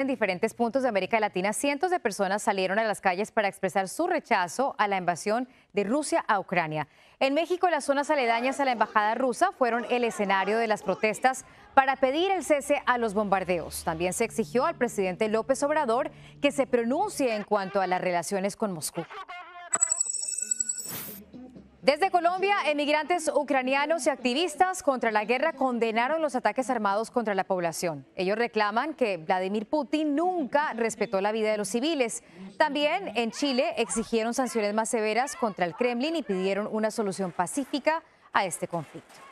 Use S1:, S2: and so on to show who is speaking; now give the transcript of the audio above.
S1: En diferentes puntos de América Latina, cientos de personas salieron a las calles para expresar su rechazo a la invasión de Rusia a Ucrania. En México, las zonas aledañas a la embajada rusa fueron el escenario de las protestas para pedir el cese a los bombardeos. También se exigió al presidente López Obrador que se pronuncie en cuanto a las relaciones con Moscú. Desde Colombia, emigrantes ucranianos y activistas contra la guerra condenaron los ataques armados contra la población. Ellos reclaman que Vladimir Putin nunca respetó la vida de los civiles. También en Chile exigieron sanciones más severas contra el Kremlin y pidieron una solución pacífica a este conflicto.